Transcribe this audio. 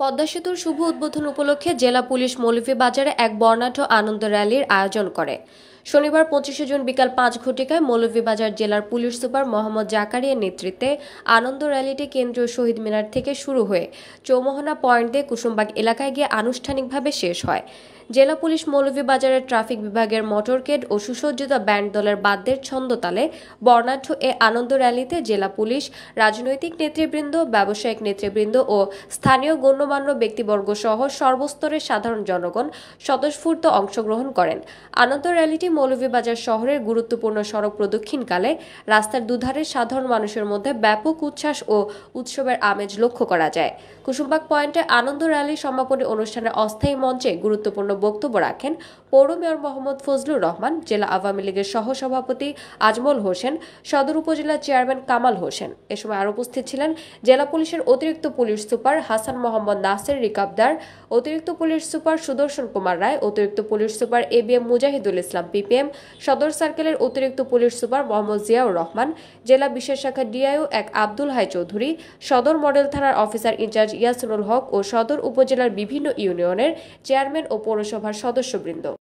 পদ্মা সেতুর শুভ উদ্বোধন উপলক্ষে জেলা পুলিশ বাজারে এক বর্ণাঢ্য আনন্দ র্যালির আয়োজন করে শনিবার পঁচিশে জুন বিকাল পাঁচ ঘটিকায় মৌলভীবাজার জেলার পুলিশ সুপার মোহাম্মদ জাকারিয়ার নেতৃত্বে আনন্দ র্যালিটি কেন্দ্রীয় শহীদ মিনার থেকে শুরু হয়ে চৌমোহনা পয়েন্ট দিয়ে কুসুমবাগ এলাকায় গিয়ে আনুষ্ঠানিকভাবে শেষ হয় জেলা পুলিশ মৌলভীবাজারের ট্রাফিক বিভাগের মোটরকেড ও সুসজ্জিত ব্যান্ড দলের বাদ্যের ছন্দতালে বর্ণাঢ্য এ আনন্দ র্যালিতে জেলা পুলিশ রাজনৈতিক নেতৃবৃন্দ ব্যবসায়িক নেতৃবৃন্দ ও স্থানীয় গণ্যমান্য ব্যক্তিবর্গ সহ সর্বস্তরের সাধারণ জনগণ স্বতঃস্ফূর্ত অংশগ্রহণ করেন আনন্দ র্যালিটি মৌলভীবাজার শহরের গুরুত্বপূর্ণ সড়ক প্রদক্ষিণকালে রাস্তার দুধারে সাধারণ মানুষের মধ্যে ব্যাপক উচ্ছ্বাস ও উৎসবের আমেজ লক্ষ্য করা যায় কুসুমবাগ পয়েন্টে আনন্দ র্যালি সমাপনী অনুষ্ঠানে অস্থায়ী মঞ্চে গুরুত্বপূর্ণ বক্তব্য রাখেন পৌর মেয়র মোহাম্মদ ফজলুর রহমান জেলা আওয়ামী লীগের সহসভাপতি আজমল হোসেন সদর উপজেলা চেয়ারম্যান কামাল হোসেন এ সময় আরও উপস্থিত ছিলেন জেলা পুলিশের অতিরিক্ত পুলিশ সুপার হাসান মোহাম্মদ নাসের রিকাবদার অতিরিক্ত পুলিশ সুপার সুদর্শন কুমার রায় অতিরিক্ত police super A B M Mujahidul Islam P BPM সদর সার্কেলের অতিরিক্ত পুলিশ সুপার মোহাম্মদ জিয়াউর রহমান জেলা বিশেষ শাখা ডিআইও এক আব্দুল হাই চৌধুরী সদর মডেল থানার অফিসার ইনচার্জ ইয়াসিনুল হক ও সদর উপজেলার বিভিন্ন ইউনিয়নের চেয়ারম্যান ও পৌরসভার সদস্যবৃন্দ